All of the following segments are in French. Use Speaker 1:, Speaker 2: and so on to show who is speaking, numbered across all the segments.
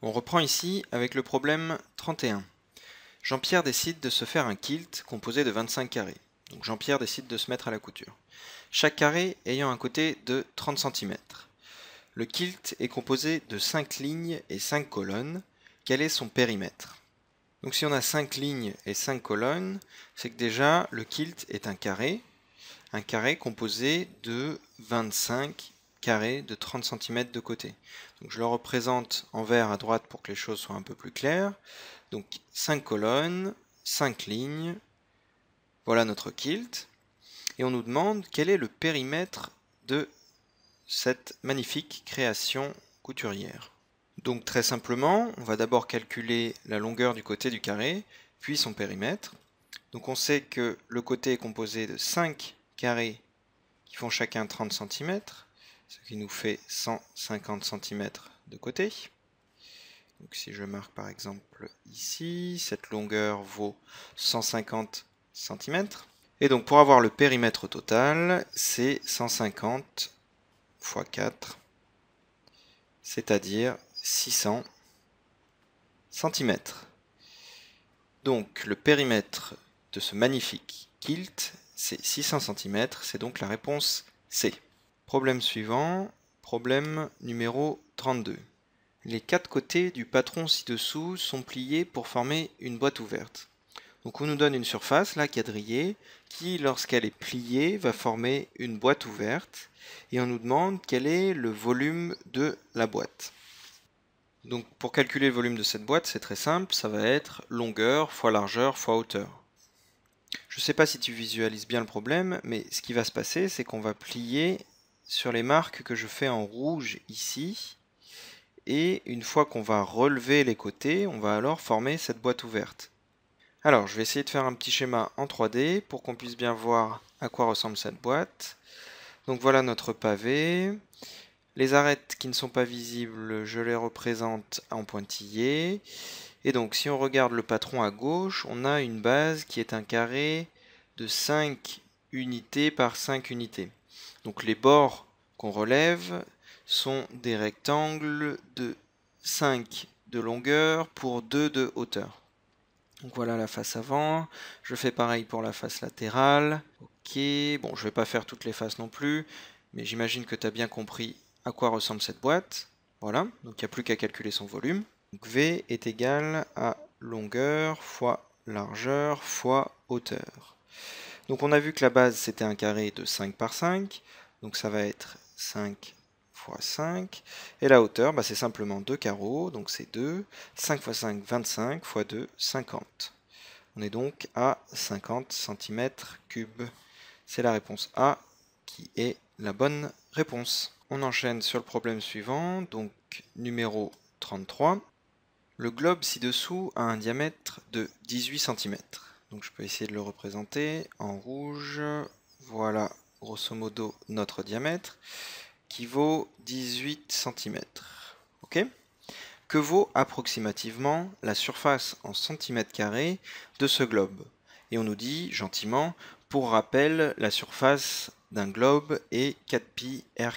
Speaker 1: On reprend ici avec le problème 31. Jean-Pierre décide de se faire un kilt composé de 25 carrés. Donc Jean-Pierre décide de se mettre à la couture. Chaque carré ayant un côté de 30 cm. Le kilt est composé de 5 lignes et 5 colonnes. Quel est son périmètre Donc si on a 5 lignes et 5 colonnes, c'est que déjà le kilt est un carré. Un carré composé de 25 carrés de 30 cm de côté je le représente en vert à droite pour que les choses soient un peu plus claires. Donc 5 colonnes, 5 lignes. Voilà notre kilt. Et on nous demande quel est le périmètre de cette magnifique création couturière. Donc très simplement, on va d'abord calculer la longueur du côté du carré, puis son périmètre. Donc on sait que le côté est composé de 5 carrés qui font chacun 30 cm, ce qui nous fait 150 cm de côté. Donc si je marque par exemple ici, cette longueur vaut 150 cm. Et donc pour avoir le périmètre total, c'est 150 x 4, c'est-à-dire 600 cm. Donc le périmètre de ce magnifique kilt, c'est 600 cm, c'est donc la réponse C. Problème suivant, problème numéro 32. Les quatre côtés du patron ci-dessous sont pliés pour former une boîte ouverte. Donc on nous donne une surface, la quadrillée, qui, lorsqu'elle est pliée, va former une boîte ouverte, et on nous demande quel est le volume de la boîte. Donc pour calculer le volume de cette boîte, c'est très simple, ça va être longueur fois largeur fois hauteur. Je ne sais pas si tu visualises bien le problème, mais ce qui va se passer, c'est qu'on va plier sur les marques que je fais en rouge ici. Et une fois qu'on va relever les côtés, on va alors former cette boîte ouverte. Alors, je vais essayer de faire un petit schéma en 3D pour qu'on puisse bien voir à quoi ressemble cette boîte. Donc voilà notre pavé. Les arêtes qui ne sont pas visibles, je les représente en pointillé. Et donc si on regarde le patron à gauche, on a une base qui est un carré de 5 unités par 5 unités. Donc les bords qu'on relève sont des rectangles de 5 de longueur pour 2 de hauteur. Donc voilà la face avant, je fais pareil pour la face latérale. Ok, bon je vais pas faire toutes les faces non plus, mais j'imagine que tu as bien compris à quoi ressemble cette boîte. Voilà, donc il n'y a plus qu'à calculer son volume. Donc V est égal à longueur fois largeur fois hauteur. Donc on a vu que la base c'était un carré de 5 par 5, donc ça va être 5 x 5, et la hauteur bah, c'est simplement 2 carreaux, donc c'est 2, 5 x 5, 25, x 2, 50. On est donc à 50 cm 3 C'est la réponse A qui est la bonne réponse. On enchaîne sur le problème suivant, donc numéro 33. Le globe ci-dessous a un diamètre de 18 cm. Donc je peux essayer de le représenter en rouge. Voilà, grosso modo, notre diamètre qui vaut 18 cm. Ok Que vaut approximativement la surface en centimètres carrés de ce globe Et on nous dit gentiment, pour rappel, la surface d'un globe est 4 pi r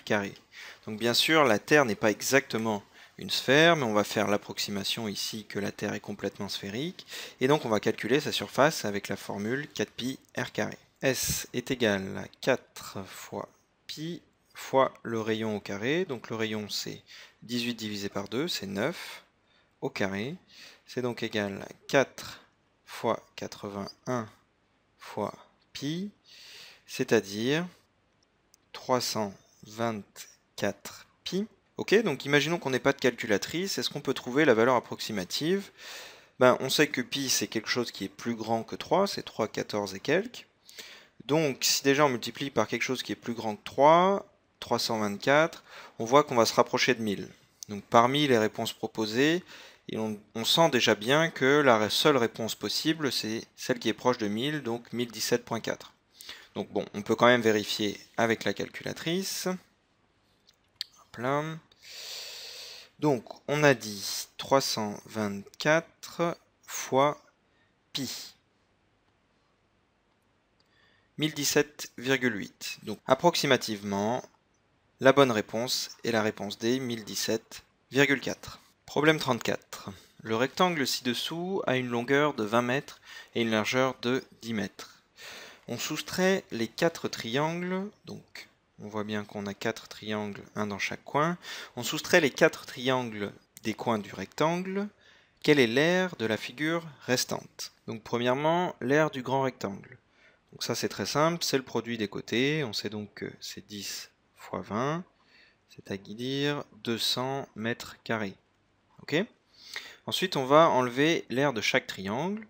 Speaker 1: Donc bien sûr, la Terre n'est pas exactement une sphère, mais on va faire l'approximation ici que la Terre est complètement sphérique, et donc on va calculer sa surface avec la formule 4pi r carré. S est égal à 4 fois pi fois le rayon au carré, donc le rayon c'est 18 divisé par 2, c'est 9 au carré, c'est donc égal à 4 fois 81 fois pi, c'est-à-dire 324 pi. Ok, donc imaginons qu'on n'ait pas de calculatrice, est-ce qu'on peut trouver la valeur approximative ben, On sait que pi c'est quelque chose qui est plus grand que 3, c'est 3, 14 et quelques. Donc si déjà on multiplie par quelque chose qui est plus grand que 3, 324, on voit qu'on va se rapprocher de 1000. Donc parmi les réponses proposées, on, on sent déjà bien que la seule réponse possible c'est celle qui est proche de 1000, donc 1017.4. Donc bon, on peut quand même vérifier avec la calculatrice. Hop là. Donc, on a dit 324 fois pi. 1017,8. Donc, approximativement, la bonne réponse est la réponse D, 1017,4. Problème 34. Le rectangle ci-dessous a une longueur de 20 mètres et une largeur de 10 mètres. On soustrait les quatre triangles, donc on voit bien qu'on a quatre triangles, un dans chaque coin. On soustrait les quatre triangles des coins du rectangle. Quelle est l'aire de la figure restante Donc premièrement, l'aire du grand rectangle. Donc ça c'est très simple, c'est le produit des côtés. On sait donc que c'est 10 fois 20, c'est-à-dire 200 mètres carrés. Ok Ensuite, on va enlever l'aire de chaque triangle.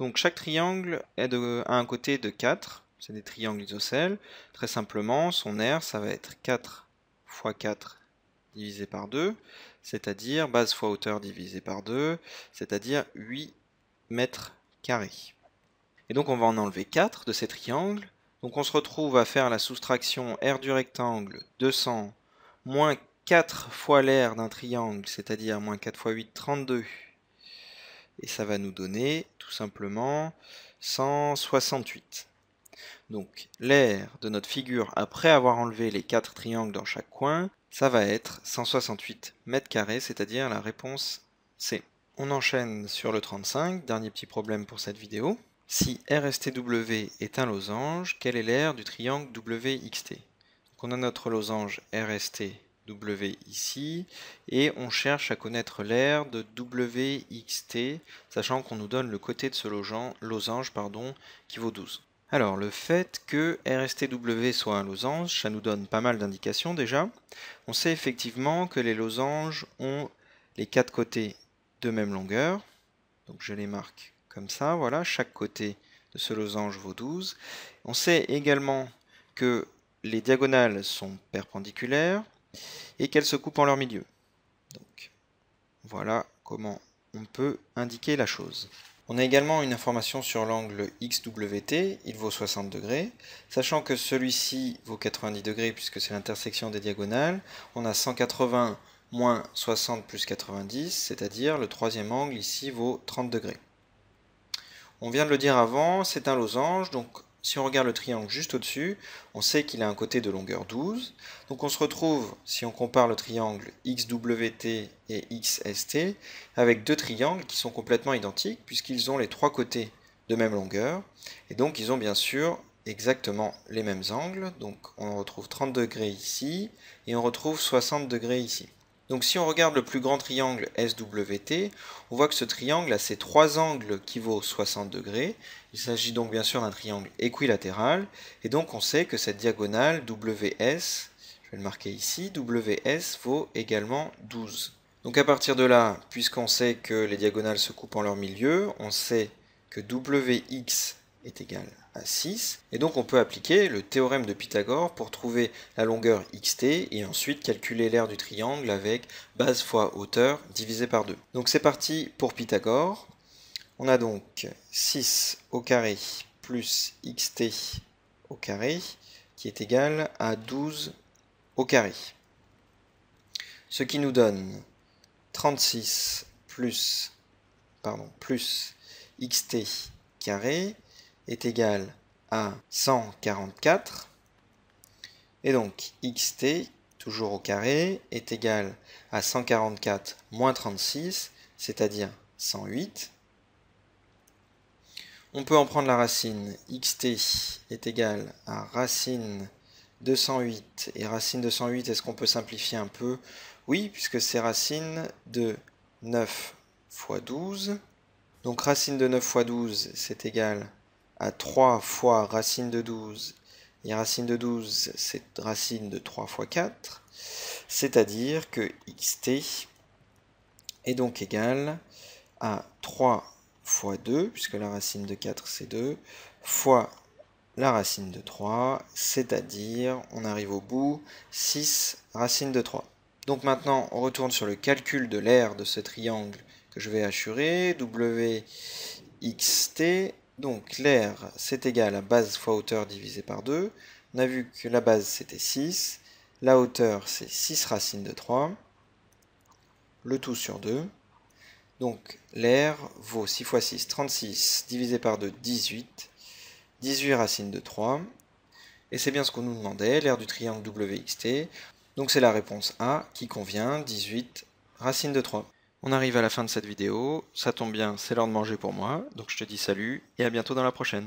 Speaker 1: Donc chaque triangle a un côté de 4, c'est des triangles isocèles. Très simplement, son R, ça va être 4 fois 4 divisé par 2, c'est-à-dire base fois hauteur divisé par 2, c'est-à-dire 8 mètres carrés. Et donc on va en enlever 4 de ces triangles. Donc on se retrouve à faire la soustraction R du rectangle 200 moins 4 fois l'air d'un triangle, c'est-à-dire moins 4 fois 8, 32. Et ça va nous donner tout simplement 168. Donc l'aire de notre figure après avoir enlevé les quatre triangles dans chaque coin, ça va être 168 mètres carrés, c'est-à-dire la réponse C. On enchaîne sur le 35, dernier petit problème pour cette vidéo. Si RSTW est un losange, quelle est l'aire du triangle WXT On a notre losange RSTW ici, et on cherche à connaître l'aire de WXT, sachant qu'on nous donne le côté de ce losange pardon, qui vaut 12. Alors, le fait que RSTW soit un losange, ça nous donne pas mal d'indications déjà. On sait effectivement que les losanges ont les quatre côtés de même longueur. Donc je les marque comme ça, voilà, chaque côté de ce losange vaut 12. On sait également que les diagonales sont perpendiculaires et qu'elles se coupent en leur milieu. Donc voilà comment on peut indiquer la chose. On a également une information sur l'angle XWT, il vaut 60 degrés. Sachant que celui-ci vaut 90 degrés puisque c'est l'intersection des diagonales, on a 180 moins 60 plus 90, c'est-à-dire le troisième angle ici vaut 30 degrés. On vient de le dire avant, c'est un losange, donc si on regarde le triangle juste au-dessus, on sait qu'il a un côté de longueur 12. Donc on se retrouve, si on compare le triangle XWT et XST, avec deux triangles qui sont complètement identiques puisqu'ils ont les trois côtés de même longueur. Et donc ils ont bien sûr exactement les mêmes angles. Donc on retrouve 30 degrés ici et on retrouve 60 degrés ici. Donc si on regarde le plus grand triangle SWT, on voit que ce triangle a ses trois angles qui vaut 60 degrés. Il s'agit donc bien sûr d'un triangle équilatéral. Et donc on sait que cette diagonale WS, je vais le marquer ici, WS vaut également 12. Donc à partir de là, puisqu'on sait que les diagonales se coupent en leur milieu, on sait que WX est égal à 6. Et donc on peut appliquer le théorème de Pythagore pour trouver la longueur xt et ensuite calculer l'aire du triangle avec base fois hauteur divisé par 2. Donc c'est parti pour Pythagore. On a donc 6 au carré plus xt au carré qui est égal à 12 au carré. Ce qui nous donne 36 plus, pardon, plus xt carré est égal à 144. Et donc xt, toujours au carré, est égal à 144 moins 36, c'est-à-dire 108. On peut en prendre la racine. xt est égal à racine de 108. Et racine de 108, est-ce qu'on peut simplifier un peu Oui, puisque c'est racine de 9 fois 12. Donc racine de 9 fois 12, c'est égal à 3 fois racine de 12. Et racine de 12, c'est racine de 3 fois 4. C'est-à-dire que xt est donc égal à 3 fois 2, puisque la racine de 4 c'est 2, fois la racine de 3, c'est-à-dire, on arrive au bout, 6 racine de 3. Donc maintenant, on retourne sur le calcul de l'aire de ce triangle que je vais assurer, wxt donc l'air, c'est égal à base fois hauteur divisé par 2. On a vu que la base, c'était 6. La hauteur, c'est 6 racine de 3. Le tout sur 2. Donc l'air vaut 6 fois 6, 36, divisé par 2, 18. 18 racines de 3. Et c'est bien ce qu'on nous demandait, l'air du triangle WXT. Donc c'est la réponse A qui convient, 18 racines de 3. On arrive à la fin de cette vidéo, ça tombe bien, c'est l'heure de manger pour moi, donc je te dis salut et à bientôt dans la prochaine.